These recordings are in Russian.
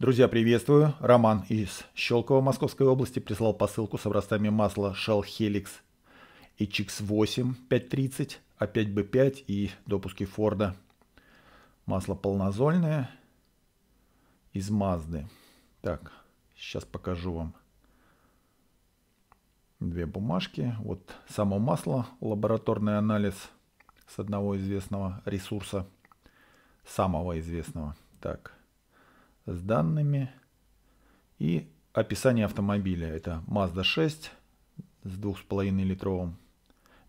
Друзья, приветствую. Роман из Щелково, Московской области прислал посылку с образцами масла Shell Helix HX8 530, А5Б5 и допуски Форда. Масло полнозольное из Мазды. Так, сейчас покажу вам две бумажки. Вот само масло, лабораторный анализ с одного известного ресурса, самого известного. Так, с данными и описание автомобиля. Это Mazda 6 с 2,5 литровым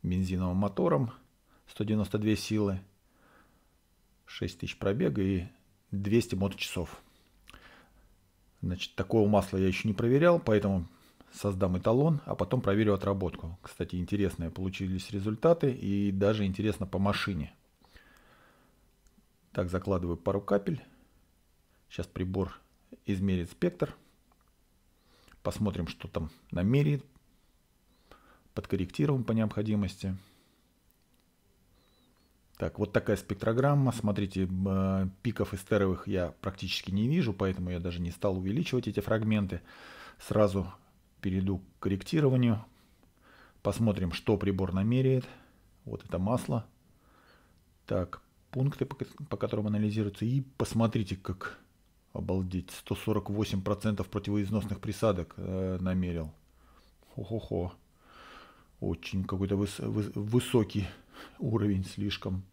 бензиновым мотором, 192 силы, 6000 пробега и 200 моточасов. Значит, такого масла я еще не проверял, поэтому создам эталон, а потом проверю отработку. Кстати, интересные получились результаты и даже интересно по машине. Так, закладываю пару капель. Сейчас прибор измерит спектр. Посмотрим, что там намерит. Подкорректируем по необходимости. Так, вот такая спектрограмма. Смотрите, э, пиков эстеровых я практически не вижу, поэтому я даже не стал увеличивать эти фрагменты. Сразу перейду к корректированию. Посмотрим, что прибор намеряет. Вот это масло. Так, пункты, по которым анализируется. И посмотрите, как Обалдеть, 148% противоизносных присадок э, намерил. Хо-хо-хо. Очень какой-то выс выс высокий уровень слишком.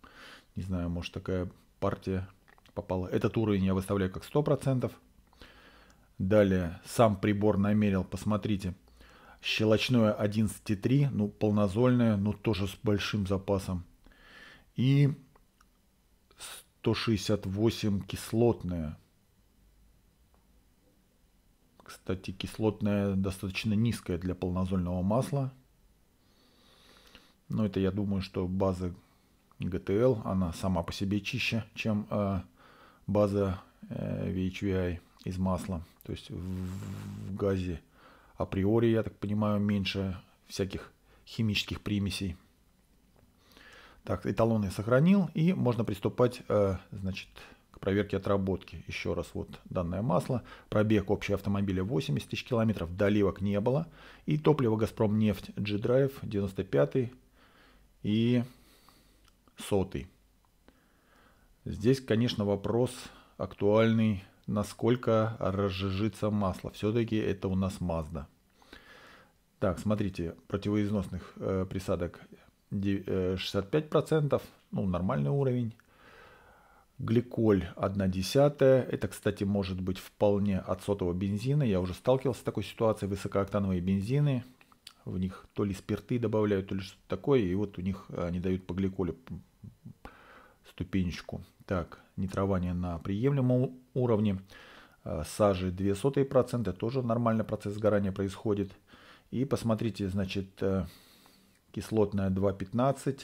Не знаю, может такая партия попала. Этот уровень я выставляю как 100%. Далее сам прибор намерил, посмотрите. Щелочное 11.3, ну полнозольное, но ну, тоже с большим запасом. И 168 кислотное. Кстати, кислотная достаточно низкая для полнозольного масла. Но это я думаю, что база GTL, она сама по себе чище, чем э, база э, VHVI из масла. То есть в, в газе априори, я так понимаю, меньше всяких химических примесей. Так, эталоны сохранил, и можно приступать, э, значит, проверки отработки. Еще раз вот данное масло. Пробег общего автомобиля 80 тысяч километров, доливок не было. И топливо Газпром нефть G-Drive 95 и 100. Здесь, конечно, вопрос актуальный, насколько разжижится масло. Все-таки это у нас Mazda. Так, смотрите, противоизносных э, присадок 65%, э, ну, нормальный уровень гликоль 1 десятая. Это, кстати, может быть вполне от сотого бензина. Я уже сталкивался с такой ситуацией. Высокооктановые бензины, в них то ли спирты добавляют, то ли что-то такое. И вот у них они дают по гликолю ступенечку. Так, нитрование на приемлемом уровне. А, сажи 0,02%, тоже нормально процесс сгорания происходит. И посмотрите, значит, э, кислотное 2,15,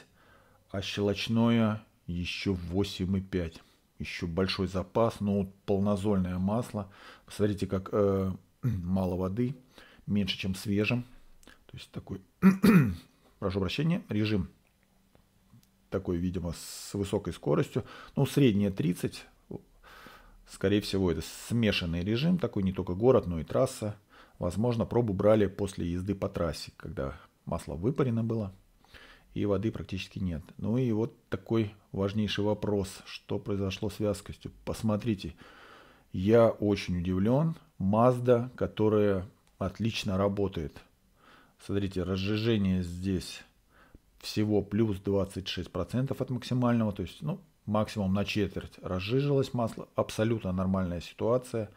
а щелочное еще 8,5. Еще большой запас, но полнозольное масло. Посмотрите, как э, мало воды, меньше, чем свежим. То есть такой, прошу прощения, режим такой, видимо, с высокой скоростью. Ну, средняя 30, скорее всего, это смешанный режим, такой не только город, но и трасса. Возможно, пробу брали после езды по трассе, когда масло выпарено было и воды практически нет. Ну и вот такой важнейший вопрос, что произошло с вязкостью. Посмотрите, я очень удивлен. Mazda, которая отлично работает. Смотрите, разжижение здесь всего плюс 26% от максимального, то есть ну, максимум на четверть разжижилось масло. Абсолютно нормальная ситуация.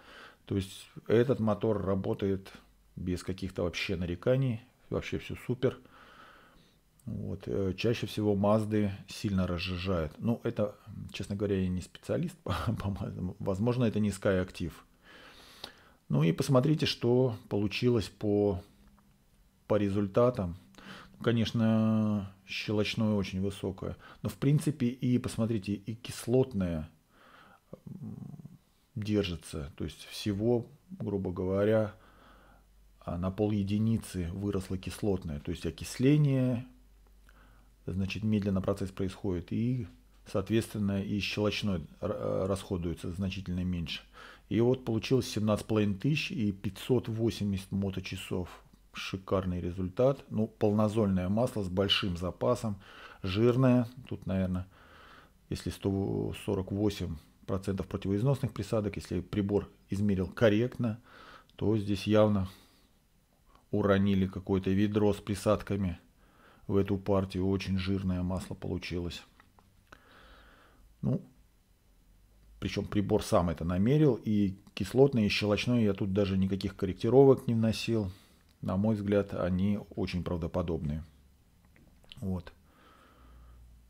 То есть этот мотор работает без каких-то вообще нареканий, вообще все супер. Вот. Э, чаще всего Мазды сильно разжижают. Ну, это, честно говоря, я не специалист по, по Маздам. Возможно, это низкая актив. Ну и посмотрите, что получилось по, по результатам. Конечно, щелочное очень высокое. Но, в принципе, и, посмотрите, и кислотное держится. То есть всего, грубо говоря, а, на пол единицы выросла кислотная. То есть окисление, значит, медленно процесс происходит, и, соответственно, и щелочной э, расходуется значительно меньше. И вот получилось 17,5 тысяч и 580 моточасов. Шикарный результат. Ну, полнозольное масло с большим запасом, жирное. Тут, наверное, если 148% противоизносных присадок, если прибор измерил корректно, то здесь явно уронили какое-то ведро с присадками – в эту партию. Очень жирное масло получилось. Ну, причем прибор сам это намерил. И кислотное, и щелочное я тут даже никаких корректировок не вносил. На мой взгляд, они очень правдоподобные. Вот.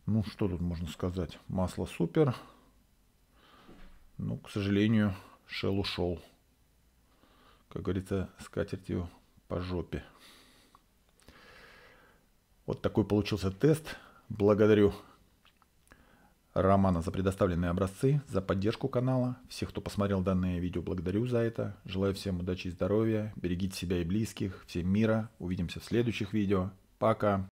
Ну, что тут можно сказать? Масло супер. Ну, к сожалению, шел ушел. Как говорится, скатертью по жопе. Вот такой получился тест. Благодарю Романа за предоставленные образцы, за поддержку канала. Всех, кто посмотрел данное видео, благодарю за это. Желаю всем удачи и здоровья. Берегите себя и близких. Всем мира. Увидимся в следующих видео. Пока.